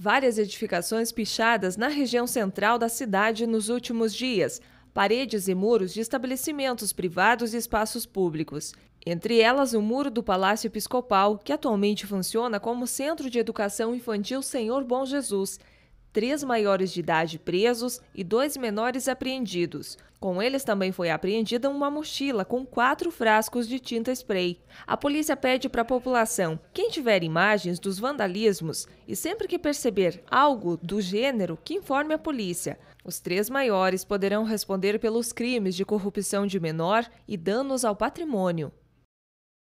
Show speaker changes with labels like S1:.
S1: Várias edificações pichadas na região central da cidade nos últimos dias, paredes e muros de estabelecimentos privados e espaços públicos. Entre elas, o muro do Palácio Episcopal, que atualmente funciona como Centro de Educação Infantil Senhor Bom Jesus, três maiores de idade presos e dois menores apreendidos. Com eles também foi apreendida uma mochila com quatro frascos de tinta spray. A polícia pede para a população: quem tiver imagens dos vandalismos e sempre que perceber algo do gênero, que informe a polícia. Os três maiores poderão responder pelos crimes de corrupção de menor e danos ao patrimônio.